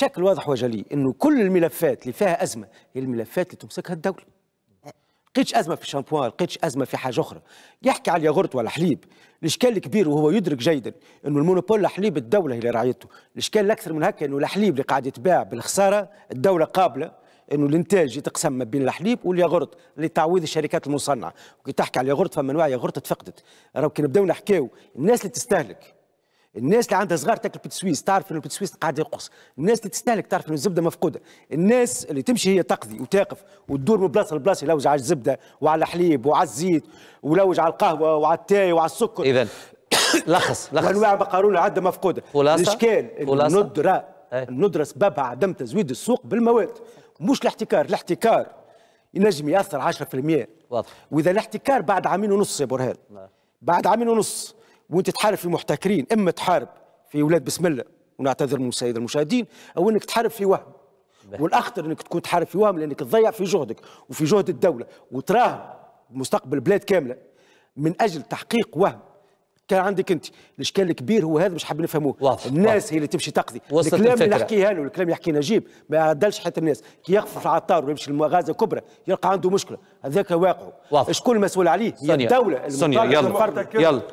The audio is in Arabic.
بشكل واضح وجلي انه كل الملفات اللي فيها ازمه هي الملفات اللي تمسكها الدوله لقيتش ازمه في الشامبوان لقيتش ازمه في حاجه اخرى يحكي على الياغورت ولا الاشكال الكبير وهو يدرك جيدا انه المونوبول الحليب الدوله هي اللي راعيته الاشكال الاكثر من هكا انه الحليب اللي قاعد يتباع بالخساره الدوله قابله انه الانتاج يتقسم ما بين الحليب والياغورت لتعويض الشركات المصنعه وكي تحكي على الياغورت فما انواع ياغورت تفقدت راهو كي نبداو نحكيو الناس اللي تستهلك الناس اللي عندها صغار تاكل بتسويس تعرف ان بتسويس قاعد يقص الناس اللي تستهلك تعرف ان الزبده مفقوده الناس اللي تمشي هي تقضي وتقف وتدور من بلاصه لبلاصه يلوج على الزبده وعلى الحليب وعلى الزيت ولوج على القهوه وعلى التاي وعلى السكر اذا لخص لخص وانواع المقارونه عدة مفقوده خلاصه الاشكال الندره الندره إيه. سببها عدم تزويد السوق بالمواد مش الاحتكار الاحتكار ينجم ياثر 10% واضح واذا الاحتكار بعد عامين ونص يا برهان نعم. بعد عامين ونص وانت تحارب في محتكرين اما تحارب في ولاد بسم الله ونعتذر من السيد المشاهدين او انك تحارب في وهم والاخطر انك تكون تحارب في وهم لانك تضيع في جهدك وفي جهد الدوله وتراهن مستقبل بلاد كامله من اجل تحقيق وهم كان عندك انت الاشكال الكبير هو هذا مش حابين نفهموه واضح الناس واضح. هي اللي تمشي تقضي الكلام اللي نحكيها له الكلام يحكي نجيب ما يعدلش حتى الناس كي يقف في العطار ويمشي لمغازه كبرى يلقى عنده مشكله هذاك واقعه شكون المسؤول عليه هي الدوله صنية. يلا يلا